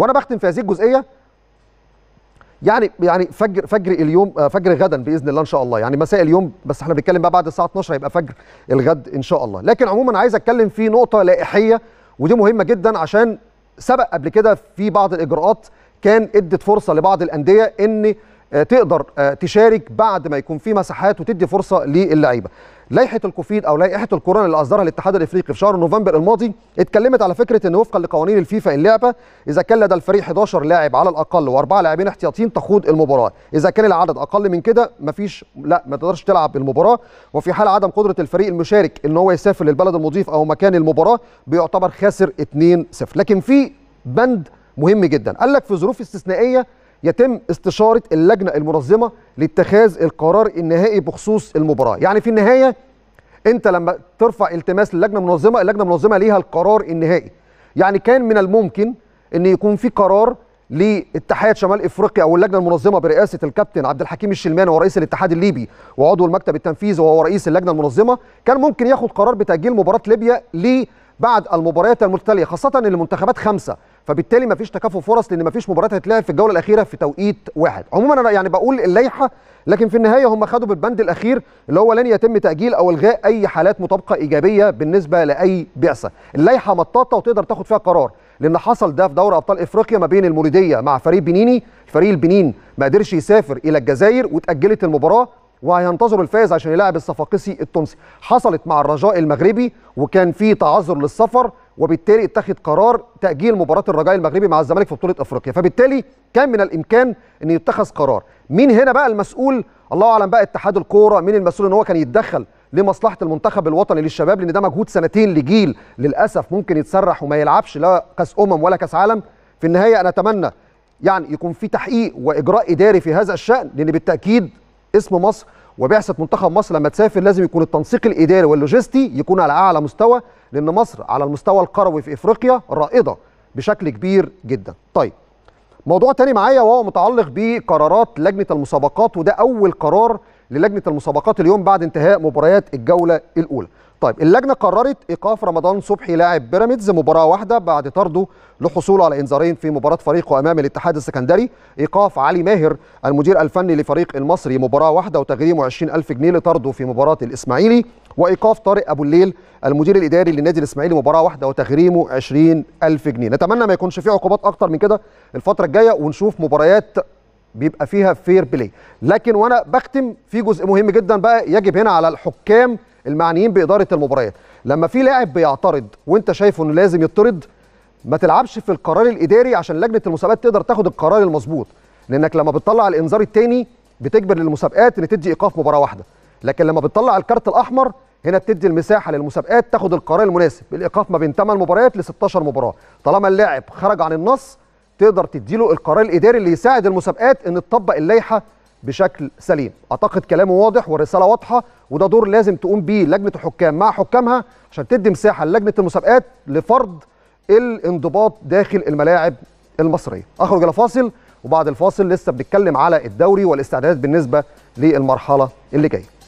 وانا بختم في هذه الجزئيه يعني يعني فجر فجر اليوم آه، فجر غدا باذن الله ان شاء الله يعني مساء اليوم بس احنا بنتكلم بقى بعد الساعه 12 هيبقى فجر الغد ان شاء الله لكن عموما عايز اتكلم في نقطه لائحيه ودي مهمه جدا عشان سبق قبل كده في بعض الاجراءات كان ادت فرصه لبعض الانديه ان آه، تقدر آه، تشارك بعد ما يكون في مساحات وتدي فرصه للعيبه لائحه الكوفيد او لائحه الكورونا اللي اصدرها الاتحاد الافريقي في شهر نوفمبر الماضي اتكلمت على فكره ان وفقا لقوانين الفيفا اللعبه اذا كان لدى الفريق 11 لاعب على الاقل واربعه لاعبين احتياطيين تخوض المباراه اذا كان العدد اقل من كده مفيش لا ما تقدرش تلعب المباراه وفي حال عدم قدره الفريق المشارك ان هو يسافر للبلد المضيف او مكان المباراه بيعتبر خاسر 2-0 لكن في بند مهم جدا قال لك في ظروف استثنائيه يتم استشاره اللجنه المنظمه لاتخاذ القرار النهائي بخصوص المباراه يعني في النهايه انت لما ترفع التماس للجنه المنظمه اللجنه المنظمه ليها القرار النهائي يعني كان من الممكن ان يكون في قرار لاتحاد شمال افريقيا او اللجنه المنظمه برئاسه الكابتن عبد الحكيم الشلماني ورئيس الاتحاد الليبي وعضو المكتب التنفيذي وهو رئيس اللجنه المنظمه كان ممكن ياخد قرار بتاجيل مباراه ليبيا بعد المباريات المتتاليه خاصه ان المنتخبات خمسه فبالتالي ما فيش تكافؤ فرص لان ما فيش مباريات هتلعب في الجوله الاخيره في توقيت واحد عموما انا يعني بقول اللائحه لكن في النهايه هم خدوا بالبند الاخير اللي هو لن يتم تاجيل او الغاء اي حالات مطابقه ايجابيه بالنسبه لاي بعثه اللائحه مطاطه وتقدر تاخد فيها قرار لان حصل ده في دوري ابطال افريقيا ما بين المولوديه مع فريق بنيني فريق البنين ما قدرش يسافر الى الجزائر وتاجلت المباراه وهينتظر الفائز عشان يلاعب الصفاقسي التونسي حصلت مع الرجاء المغربي وكان في تعذر للسفر وبالتالي اتخذ قرار تاجيل مباراه الرجاء المغربي مع الزمالك في بطوله افريقيا فبالتالي كان من الامكان ان يتخذ قرار مين هنا بقى المسؤول الله اعلم بقى اتحاد الكوره مين المسؤول ان هو كان يتدخل لمصلحه المنتخب الوطني للشباب لان ده مجهود سنتين لجيل للاسف ممكن يتسرح وما يلعبش لا كاس امم ولا كاس عالم في النهايه انا اتمنى يعني يكون في تحقيق واجراء اداري في هذا الشان لان بالتاكيد اسم مصر وبعثه منتخب مصر لما تسافر لازم يكون التنسيق الاداري واللوجستي يكون على اعلى مستوى لان مصر على المستوى القروي في افريقيا رائده بشكل كبير جدا. طيب موضوع تاني معايا وهو متعلق بقرارات لجنه المسابقات وده اول قرار للجنه المسابقات اليوم بعد انتهاء مباريات الجوله الاولى طيب اللجنه قررت ايقاف رمضان صبحي لاعب بيراميدز مباراه واحده بعد طرده لحصوله على انذارين في مباراه فريقه امام الاتحاد السكندري ايقاف علي ماهر المدير الفني لفريق المصري مباراه واحده وتغريمه 20000 جنيه لطرده في مباراه الاسماعيلي وايقاف طارق ابو الليل المدير الاداري للنادي الاسماعيلي مباراه واحده وتغريمه 20000 جنيه نتمنى ما يكونش في عقوبات اكتر من كده الفتره الجايه ونشوف مباريات بيبقى فيها فير بلاي لكن وانا بختم في جزء مهم جدا بقى يجب هنا على الحكام المعنيين باداره المباريات لما في لاعب بيعترض وانت شايفه انه لازم يطرد ما تلعبش في القرار الاداري عشان لجنه المسابقات تقدر تاخد القرار المظبوط لانك لما بتطلع الانذار الثاني بتجبر للمسابقات ان تدي ايقاف مباراه واحده لكن لما بتطلع الكارت الاحمر هنا بتدي المساحه للمسابقات تاخد القرار المناسب الايقاف ما بين 8 مباريات ل 16 مباراه طالما اللاعب خرج عن النص تقدر تديله القرار الاداري اللي يساعد المسابقات ان تطبق اللائحه بشكل سليم اعتقد كلامه واضح والرساله واضحه وده دور لازم تقوم بيه لجنه الحكام مع حكامها عشان تدي مساحه للجنه المسابقات لفرض الانضباط داخل الملاعب المصريه اخرج الى فاصل وبعد الفاصل لسه بنتكلم على الدوري والاستعدادات بالنسبه للمرحله اللي جايه